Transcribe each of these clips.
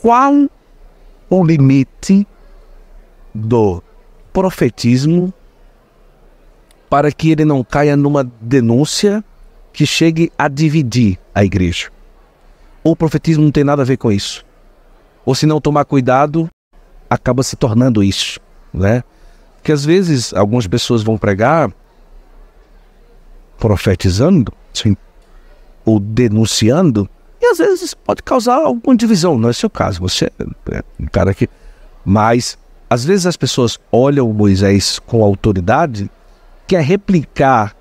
qual o limite do profetismo para que ele não caia numa denúncia que chegue a dividir a igreja. O profetismo não tem nada a ver com isso. Ou se não tomar cuidado, acaba se tornando isso, né? Que às vezes algumas pessoas vão pregar profetizando, sim, ou denunciando e às vezes isso pode causar alguma divisão, não é seu caso, você é um cara que. Mas às vezes as pessoas olham o Moisés com autoridade, quer replicar,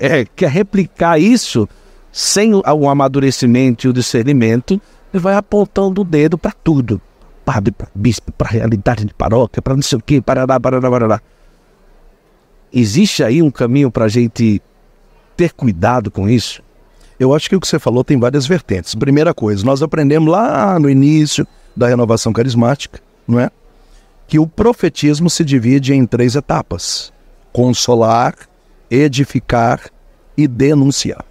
é, é quer replicar isso sem o amadurecimento e o discernimento, e vai apontando o dedo para tudo. Padre, para bispo, para realidade de paróquia, para não sei o quê, parará, parará, parará. Existe aí um caminho para a gente ter cuidado com isso? Eu acho que o que você falou tem várias vertentes. Primeira coisa, nós aprendemos lá no início da renovação carismática, não é? Que o profetismo se divide em três etapas: consolar, edificar e denunciar.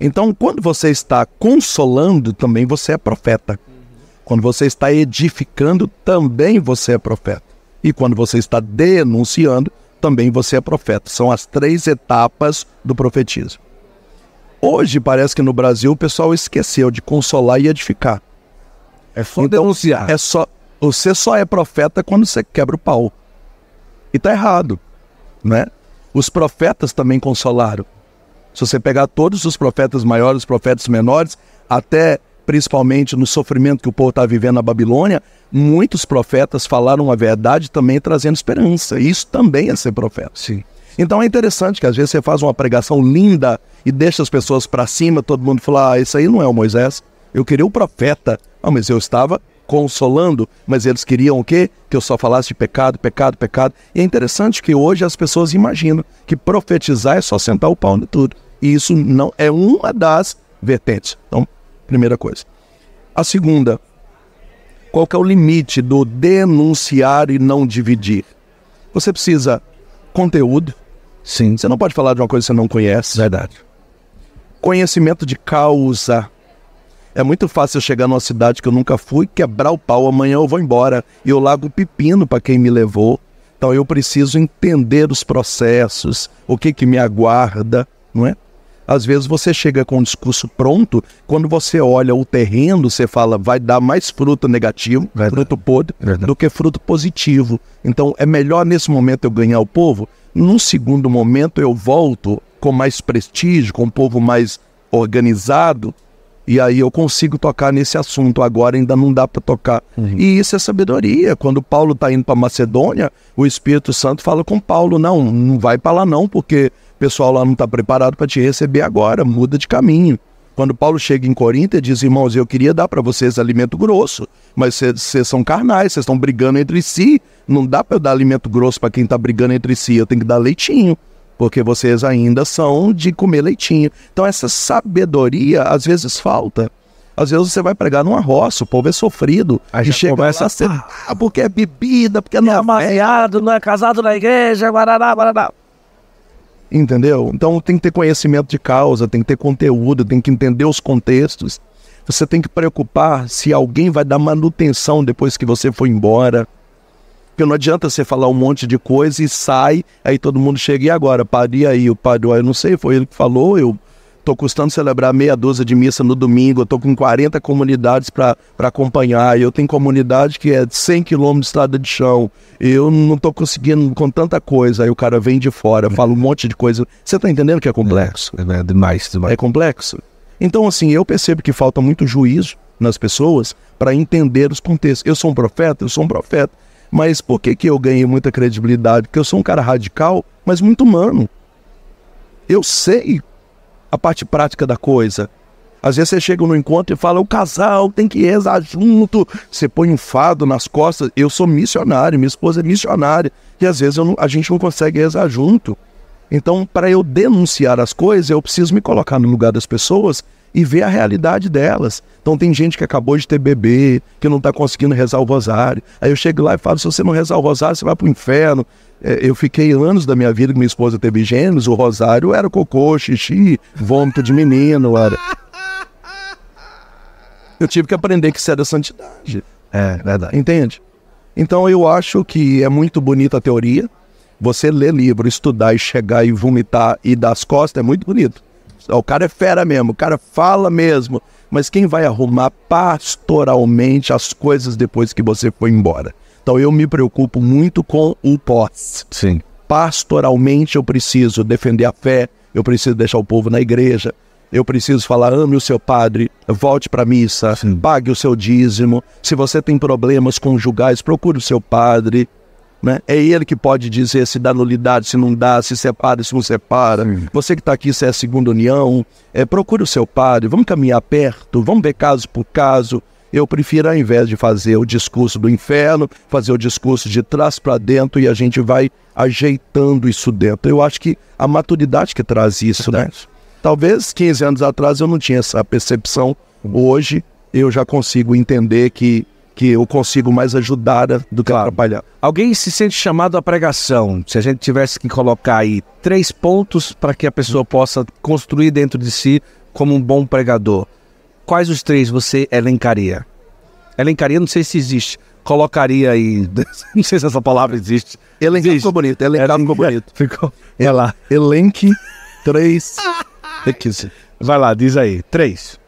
Então, quando você está consolando, também você é profeta. Quando você está edificando, também você é profeta. E quando você está denunciando, também você é profeta. São as três etapas do profetismo. Hoje parece que no Brasil o pessoal esqueceu de consolar e edificar. É só então, denunciar. É só, você só é profeta quando você quebra o pau. E tá errado, né? Os profetas também consolaram. Se você pegar todos os profetas maiores, os profetas menores, até principalmente no sofrimento que o povo está vivendo na Babilônia, muitos profetas falaram a verdade também trazendo esperança. Isso também é ser profeta. Sim. Então é interessante que às vezes você faz uma pregação linda e deixa as pessoas para cima, todo mundo fala: ah, isso aí não é o Moisés, eu queria o profeta. Ah, mas eu estava consolando, mas eles queriam o quê? Que eu só falasse de pecado, pecado, pecado. E é interessante que hoje as pessoas imaginam que profetizar é só sentar o pau em tudo. E isso não é uma das vertentes. Então, primeira coisa. A segunda, qual que é o limite do denunciar e não dividir? Você precisa conteúdo, Sim. Você não pode falar de uma coisa que você não conhece. Verdade. Conhecimento de causa. É muito fácil eu chegar numa cidade que eu nunca fui, quebrar o pau, amanhã eu vou embora. E eu lago pepino para quem me levou. Então eu preciso entender os processos, o que, que me aguarda, não é? Às vezes você chega com um discurso pronto, quando você olha o terreno, você fala, vai dar mais fruto negativo, Verdade. fruto podre, Verdade. do que fruto positivo. Então é melhor nesse momento eu ganhar o povo num segundo momento, eu volto com mais prestígio, com um povo mais organizado, e aí eu consigo tocar nesse assunto. Agora ainda não dá para tocar. Uhum. E isso é sabedoria. Quando Paulo está indo para Macedônia, o Espírito Santo fala com Paulo: não, não vai para lá não, porque o pessoal lá não está preparado para te receber agora, muda de caminho. Quando Paulo chega em Corinto, ele diz: irmãos, eu queria dar para vocês alimento grosso, mas vocês são carnais, vocês estão brigando entre si. Não dá para eu dar alimento grosso para quem tá brigando entre si. Eu tenho que dar leitinho porque vocês ainda são de comer leitinho. Então, essa sabedoria às vezes falta. Às vezes você vai pregar numa arroz, o povo é sofrido. A gente chega começa lá, a... ah, porque é bebida, porque não é, é amarreado, não é casado na igreja, barará, barará. Entendeu? Então tem que ter conhecimento de causa, tem que ter conteúdo, tem que entender os contextos. Você tem que preocupar se alguém vai dar manutenção depois que você for embora. Porque não adianta você falar um monte de coisa e sai, aí todo mundo chega e agora, pare aí, o padre, eu não sei, foi ele que falou, eu tô custando celebrar meia dúzia de missa no domingo, eu tô com 40 comunidades para acompanhar, eu tenho comunidade que é 100 quilômetros de estrada de chão, eu não tô conseguindo com tanta coisa, aí o cara vem de fora, fala um monte de coisa. Você tá entendendo que é complexo? É, é demais, demais. É complexo. Então, assim, eu percebo que falta muito juízo nas pessoas para entender os contextos. Eu sou um profeta, eu sou um profeta. Mas por que, que eu ganhei muita credibilidade? Porque eu sou um cara radical, mas muito humano. Eu sei a parte prática da coisa. Às vezes você chega no encontro e fala, o casal tem que rezar junto. Você põe um fado nas costas. Eu sou missionário, minha esposa é missionária. E às vezes não, a gente não consegue rezar junto. Então, para eu denunciar as coisas, eu preciso me colocar no lugar das pessoas e ver a realidade delas. Então, tem gente que acabou de ter bebê, que não está conseguindo rezar o rosário. Aí eu chego lá e falo: se você não rezar o rosário, você vai para o inferno. É, eu fiquei anos da minha vida que minha esposa teve gêmeos, o rosário era cocô, xixi, vômito de menino. Era... Eu tive que aprender que isso era santidade. É, verdade. Entende? Então, eu acho que é muito bonita a teoria, você ler livro, estudar e chegar e vomitar e dar as costas é muito bonito. O cara é fera mesmo, o cara fala mesmo. Mas quem vai arrumar pastoralmente as coisas depois que você foi embora? Então eu me preocupo muito com o pós. Sim. Pastoralmente eu preciso defender a fé, eu preciso deixar o povo na igreja, eu preciso falar: ame o seu padre, volte para a missa, Sim. pague o seu dízimo. Se você tem problemas conjugais, procure o seu padre. Né? É ele que pode dizer se dá nulidade, se não dá, se separa, se não separa. Sim. Você que está aqui, se é segunda união, é, procure o seu padre, vamos caminhar perto, vamos ver caso por caso. Eu prefiro, ao invés de fazer o discurso do inferno, fazer o discurso de trás para dentro e a gente vai ajeitando isso dentro. Eu acho que a maturidade que traz isso, né? Talvez 15 anos atrás eu não tinha essa percepção. Hoje eu já consigo entender que que eu consigo mais ajudar do que claro. atrapalhar. Alguém se sente chamado à pregação. Se a gente tivesse que colocar aí três pontos para que a pessoa possa construir dentro de si como um bom pregador, quais os três você elencaria? Elencaria, não sei se existe. Colocaria aí. Não sei se essa palavra existe. Elencar ficou bonito. Elencar Elen... ficou bonito. Ficou. É lá. Elenque três. Vai lá, diz aí. Três.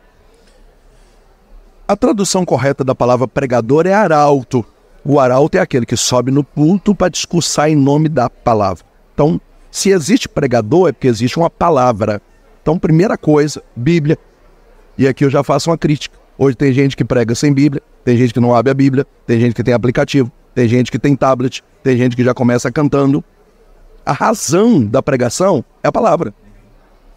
A tradução correta da palavra pregador é arauto. O arauto é aquele que sobe no pulto para discursar em nome da palavra. Então, se existe pregador, é porque existe uma palavra. Então, primeira coisa, Bíblia. E aqui eu já faço uma crítica. Hoje tem gente que prega sem Bíblia, tem gente que não abre a Bíblia, tem gente que tem aplicativo, tem gente que tem tablet, tem gente que já começa cantando. A razão da pregação é a palavra.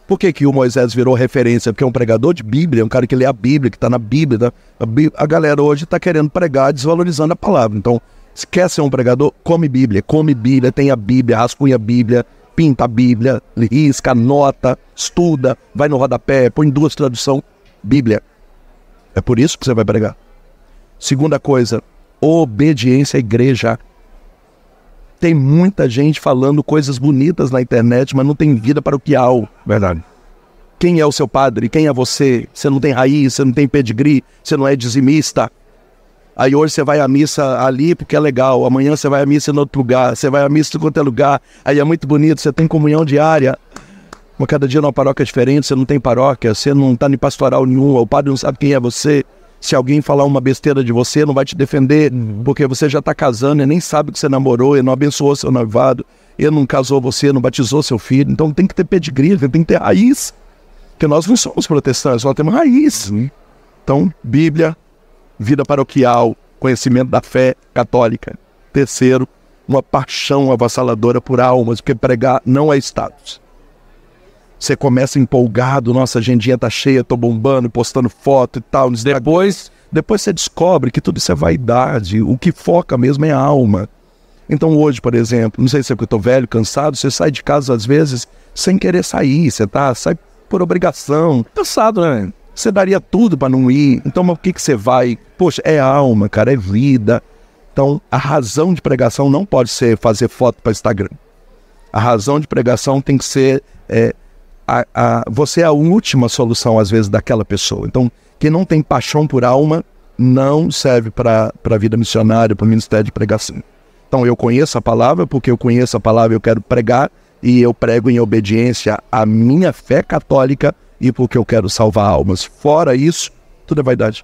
Por que, que o Moisés virou referência? Porque é um pregador de Bíblia, é um cara que lê a Bíblia, que está na Bíblia. Tá? A, Bíblia, a galera hoje está querendo pregar, desvalorizando a palavra. Então, se quer ser um pregador, come Bíblia, come Bíblia, tem a Bíblia, rascunha a Bíblia, pinta a Bíblia, risca, anota, estuda, vai no rodapé, põe duas traduções, Bíblia. É por isso que você vai pregar. Segunda coisa, obediência à igreja. Tem muita gente falando coisas bonitas na internet, mas não tem vida para o piau. Verdade. Quem é o seu padre? Quem é você? Você não tem raiz, você não tem pedigree, você não é dizimista. Aí hoje você vai à missa ali porque é legal, amanhã você vai à missa em outro lugar, você vai à missa em outro lugar, aí é muito bonito, você tem comunhão diária. Mas cada dia numa paróquia é diferente, você não tem paróquia, você não está em pastoral nenhum, o padre não sabe quem é você. Se alguém falar uma besteira de você, não vai te defender, uhum. porque você já está casando e nem sabe que você namorou, e não abençoou seu noivado, e não casou você, não batizou seu filho. Então tem que ter pedigree, tem que ter raiz. Porque nós não somos protestantes, nós temos raiz. Uhum. Então, Bíblia, vida paroquial, conhecimento da fé católica. Terceiro, uma paixão avassaladora por almas, porque pregar não é status. Você começa empolgado, nossa agendinha tá cheia, tô bombando, postando foto e tal. Depois, depois você descobre que tudo isso é vaidade. O que foca mesmo é a alma. Então hoje, por exemplo, não sei se é porque eu tô velho, cansado, você sai de casa às vezes sem querer sair, você tá, sai por obrigação. Cansado, né? Você daria tudo para não ir. Então, mas o que que você vai? Poxa, é alma, cara, é vida. Então, a razão de pregação não pode ser fazer foto para Instagram. A razão de pregação tem que ser é, a, a, você é a última solução, às vezes, daquela pessoa. Então, quem não tem paixão por alma não serve para a vida missionária, para o ministério de pregação. Então, eu conheço a palavra, porque eu conheço a palavra, eu quero pregar, e eu prego em obediência à minha fé católica e porque eu quero salvar almas. Fora isso, tudo é vaidade.